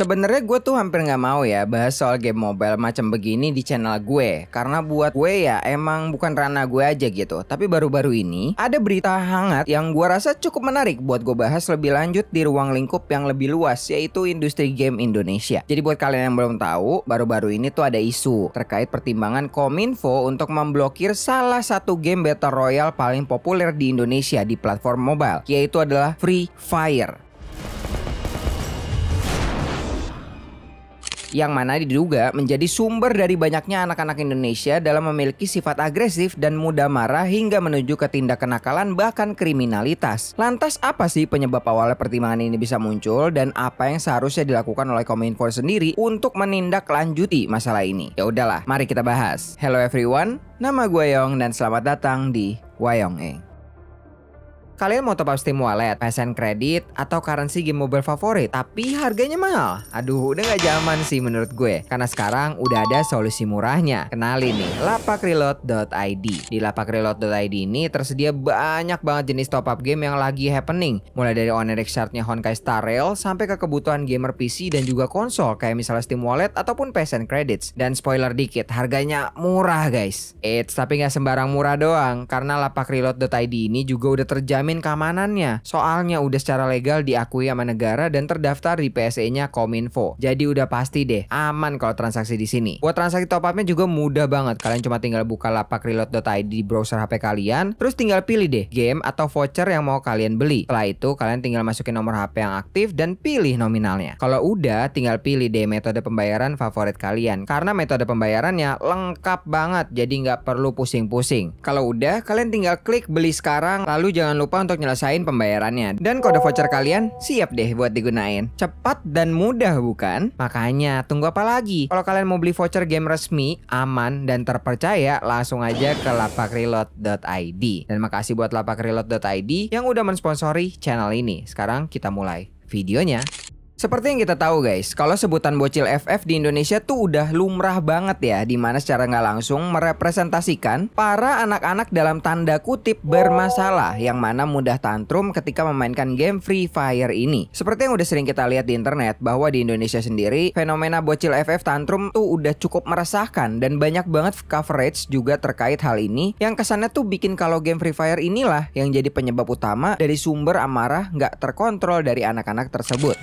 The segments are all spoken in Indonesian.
Sebenarnya gue tuh hampir nggak mau ya bahas soal game mobile macam begini di channel gue karena buat gue ya emang bukan ranah gue aja gitu. Tapi baru-baru ini ada berita hangat yang gue rasa cukup menarik buat gue bahas lebih lanjut di ruang lingkup yang lebih luas yaitu industri game Indonesia. Jadi buat kalian yang belum tahu, baru-baru ini tuh ada isu terkait pertimbangan Kominfo untuk memblokir salah satu game battle royale paling populer di Indonesia di platform mobile yaitu adalah Free Fire. yang mana diduga menjadi sumber dari banyaknya anak-anak Indonesia dalam memiliki sifat agresif dan mudah marah hingga menuju ke tindak kenakalan bahkan kriminalitas. Lantas apa sih penyebab awalnya pertimbangan ini bisa muncul dan apa yang seharusnya dilakukan oleh Kominfo sendiri untuk menindaklanjuti masalah ini? Ya udahlah, mari kita bahas. Hello everyone, nama gue Yong dan selamat datang di Wayong Eng. Kalian mau top up Steam Wallet, PSN kredit, atau currency game mobile favorit, tapi harganya mahal? Aduh, udah nggak zaman sih menurut gue. Karena sekarang udah ada solusi murahnya. Kenalin nih, lapakreload.id. Di lapakreload.id ini tersedia banyak banget jenis top up game yang lagi happening. Mulai dari online chartnya Honkai Star Rail sampai ke kebutuhan gamer PC dan juga konsol kayak misalnya Steam Wallet ataupun PSN Credits. Dan spoiler dikit, harganya murah guys. Eits, tapi nggak sembarang murah doang. Karena lapakreload.id ini juga udah terjamin menjamin keamanannya. Soalnya udah secara legal diakui sama negara dan terdaftar di PSE-nya Kominfo. Jadi udah pasti deh aman kalau transaksi di sini. Buat transaksi top up-nya juga mudah banget. Kalian cuma tinggal buka lapak reload.id di browser HP kalian, terus tinggal pilih deh game atau voucher yang mau kalian beli. Setelah itu kalian tinggal masukin nomor HP yang aktif dan pilih nominalnya. Kalau udah tinggal pilih deh metode pembayaran favorit kalian karena metode pembayarannya lengkap banget jadi nggak perlu pusing-pusing. Kalau udah kalian tinggal klik beli sekarang lalu jangan lupa untuk nyelesain pembayarannya. Dan kode voucher kalian siap deh buat digunain. Cepat dan mudah bukan? Makanya tunggu apa lagi? Kalau kalian mau beli voucher game resmi, aman, dan terpercaya, langsung aja ke lapakreload.id. Dan makasih buat lapakreload.id yang udah mensponsori channel ini. Sekarang kita mulai videonya. Seperti yang kita tahu guys, kalau sebutan bocil FF di Indonesia tuh udah lumrah banget ya di mana secara nggak langsung merepresentasikan para anak-anak dalam tanda kutip bermasalah Yang mana mudah tantrum ketika memainkan game Free Fire ini Seperti yang udah sering kita lihat di internet bahwa di Indonesia sendiri Fenomena bocil FF tantrum tuh udah cukup meresahkan Dan banyak banget coverage juga terkait hal ini Yang kesannya tuh bikin kalau game Free Fire inilah yang jadi penyebab utama Dari sumber amarah nggak terkontrol dari anak-anak tersebut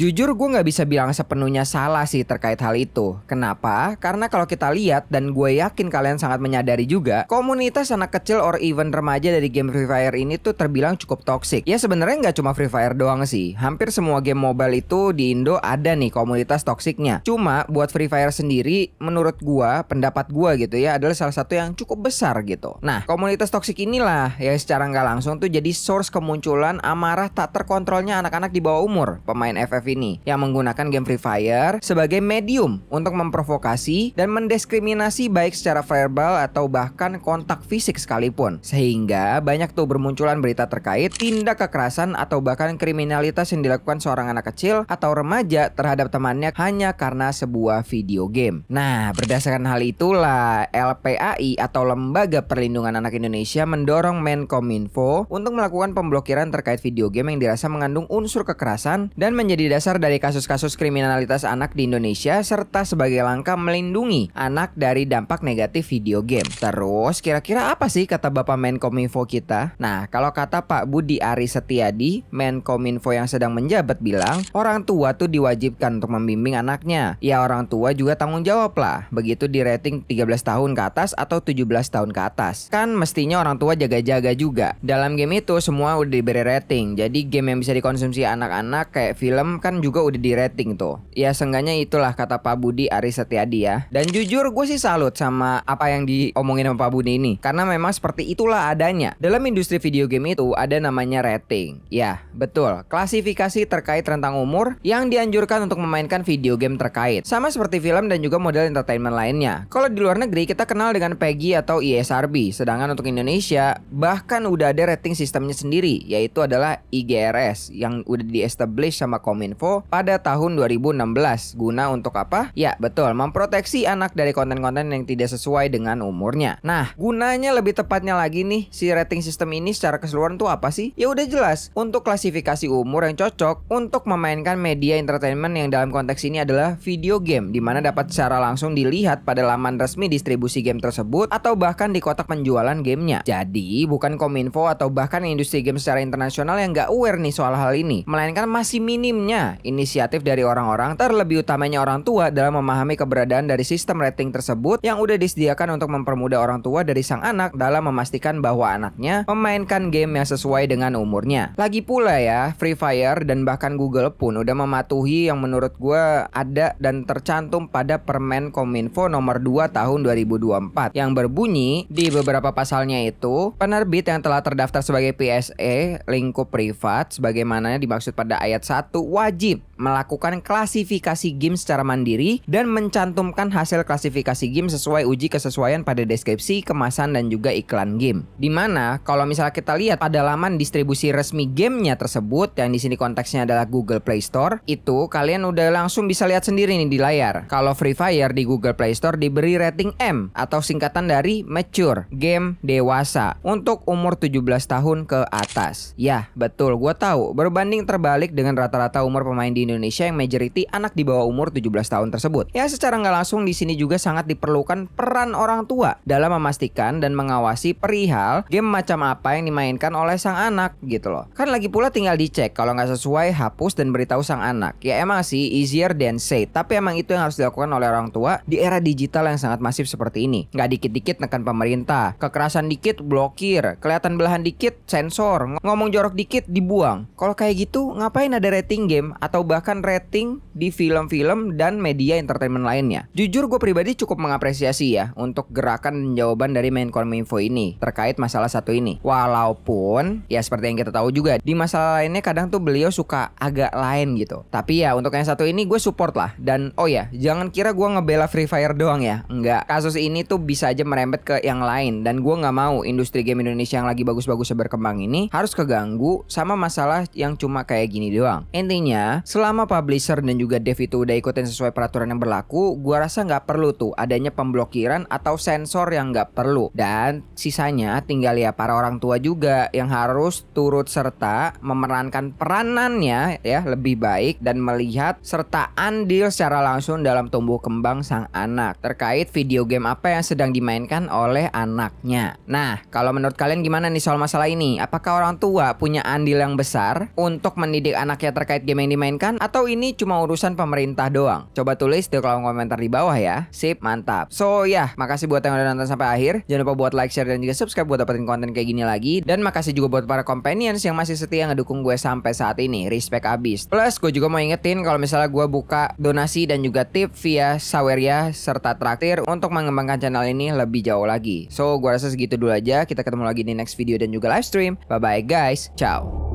Jujur gue nggak bisa bilang sepenuhnya salah sih terkait hal itu. Kenapa? Karena kalau kita lihat dan gue yakin kalian sangat menyadari juga, komunitas anak kecil or even remaja dari game Free Fire ini tuh terbilang cukup toxic Ya sebenarnya nggak cuma Free Fire doang sih. Hampir semua game mobile itu di Indo ada nih komunitas toksiknya. Cuma buat Free Fire sendiri, menurut gue, pendapat gue gitu ya adalah salah satu yang cukup besar gitu. Nah, komunitas toksik inilah yang secara nggak langsung tuh jadi source kemunculan amarah tak terkontrolnya anak-anak di bawah umur. Pemain FF ini yang menggunakan game Free Fire sebagai medium untuk memprovokasi dan mendiskriminasi baik secara verbal atau bahkan kontak fisik sekalipun. Sehingga banyak tuh bermunculan berita terkait tindak kekerasan atau bahkan kriminalitas yang dilakukan seorang anak kecil atau remaja terhadap temannya hanya karena sebuah video game. Nah, berdasarkan hal itulah LPAI atau Lembaga Perlindungan Anak Indonesia mendorong Menkominfo untuk melakukan pemblokiran terkait video game yang dirasa mengandung unsur kekerasan dan menjadi dasar dari kasus-kasus kriminalitas anak di Indonesia serta sebagai langkah melindungi anak dari dampak negatif video game. Terus kira-kira apa sih kata Bapak Menkominfo kita? Nah, kalau kata Pak Budi Ari Setiadi, Menkominfo yang sedang menjabat bilang, orang tua tuh diwajibkan untuk membimbing anaknya. Ya orang tua juga tanggung jawab lah. Begitu di rating 13 tahun ke atas atau 17 tahun ke atas. Kan mestinya orang tua jaga-jaga juga. Dalam game itu semua udah diberi rating. Jadi game yang bisa dikonsumsi anak-anak kayak film, kan juga udah di rating tuh. Ya seenggaknya itulah kata Pak Budi Ari Setiadi ya. Dan jujur gue sih salut sama apa yang diomongin sama Pak Budi ini. Karena memang seperti itulah adanya. Dalam industri video game itu ada namanya rating. Ya betul, klasifikasi terkait rentang umur yang dianjurkan untuk memainkan video game terkait. Sama seperti film dan juga model entertainment lainnya. Kalau di luar negeri kita kenal dengan PEGI atau ISRB. Sedangkan untuk Indonesia bahkan udah ada rating sistemnya sendiri yaitu adalah IGRS yang udah di establish sama Kominfo Kominfo pada tahun 2016 guna untuk apa? Ya, betul, memproteksi anak dari konten-konten yang tidak sesuai dengan umurnya. Nah, gunanya lebih tepatnya lagi nih si rating sistem ini secara keseluruhan tuh apa sih? Ya udah jelas, untuk klasifikasi umur yang cocok untuk memainkan media entertainment yang dalam konteks ini adalah video game di mana dapat secara langsung dilihat pada laman resmi distribusi game tersebut atau bahkan di kotak penjualan gamenya. Jadi, bukan Kominfo atau bahkan industri game secara internasional yang nggak aware nih soal hal ini, melainkan masih minimnya inisiatif dari orang-orang, terlebih utamanya orang tua dalam memahami keberadaan dari sistem rating tersebut yang udah disediakan untuk mempermudah orang tua dari sang anak dalam memastikan bahwa anaknya memainkan game yang sesuai dengan umurnya. Lagi pula ya, Free Fire dan bahkan Google pun udah mematuhi yang menurut gue ada dan tercantum pada Permen Kominfo nomor 2 tahun 2024 yang berbunyi di beberapa pasalnya itu penerbit yang telah terdaftar sebagai PSE lingkup privat sebagaimana dimaksud pada ayat 1 wajib wajib melakukan klasifikasi game secara mandiri dan mencantumkan hasil klasifikasi game sesuai uji kesesuaian pada deskripsi, kemasan, dan juga iklan game. Dimana kalau misalnya kita lihat pada laman distribusi resmi gamenya tersebut, yang di sini konteksnya adalah Google Play Store, itu kalian udah langsung bisa lihat sendiri nih di layar. Kalau Free Fire di Google Play Store diberi rating M atau singkatan dari Mature, game dewasa, untuk umur 17 tahun ke atas. Ya, betul, gue tahu. Berbanding terbalik dengan rata-rata umur nomor pemain di Indonesia yang majority anak di bawah umur 17 tahun tersebut. Ya secara nggak langsung di sini juga sangat diperlukan peran orang tua dalam memastikan dan mengawasi perihal game macam apa yang dimainkan oleh sang anak gitu loh. Kan lagi pula tinggal dicek kalau nggak sesuai hapus dan beritahu sang anak. Ya emang sih easier than say, tapi emang itu yang harus dilakukan oleh orang tua di era digital yang sangat masif seperti ini. Nggak dikit-dikit nekan pemerintah, kekerasan dikit blokir, kelihatan belahan dikit sensor, ngomong jorok dikit dibuang. Kalau kayak gitu ngapain ada rating game? atau bahkan rating di film-film dan media entertainment lainnya. Jujur gue pribadi cukup mengapresiasi ya untuk gerakan dan jawaban dari Menkom Info ini terkait masalah satu ini. Walaupun ya seperti yang kita tahu juga di masalah lainnya kadang tuh beliau suka agak lain gitu. Tapi ya untuk yang satu ini gue support lah dan oh ya jangan kira gue ngebela Free Fire doang ya. Enggak, kasus ini tuh bisa aja merembet ke yang lain dan gue nggak mau industri game Indonesia yang lagi bagus-bagus berkembang ini harus keganggu sama masalah yang cuma kayak gini doang. Intinya Iya. selama publisher dan juga dev itu udah ikutin sesuai peraturan yang berlaku, gua rasa nggak perlu tuh adanya pemblokiran atau sensor yang nggak perlu. Dan sisanya tinggal ya para orang tua juga yang harus turut serta memerankan peranannya ya lebih baik dan melihat serta andil secara langsung dalam tumbuh kembang sang anak terkait video game apa yang sedang dimainkan oleh anaknya. Nah, kalau menurut kalian gimana nih soal masalah ini? Apakah orang tua punya andil yang besar untuk mendidik anaknya terkait game game yang dimainkan atau ini cuma urusan pemerintah doang? Coba tulis di kolom komentar di bawah ya. Sip, mantap. So ya, yeah, makasih buat yang udah nonton sampai akhir. Jangan lupa buat like, share, dan juga subscribe buat dapetin konten kayak gini lagi. Dan makasih juga buat para companions yang masih setia ngedukung gue sampai saat ini. Respect abis. Plus, gue juga mau ingetin kalau misalnya gue buka donasi dan juga tip via Saweria serta traktir untuk mengembangkan channel ini lebih jauh lagi. So, gue rasa segitu dulu aja. Kita ketemu lagi di next video dan juga live stream. Bye-bye guys. Ciao.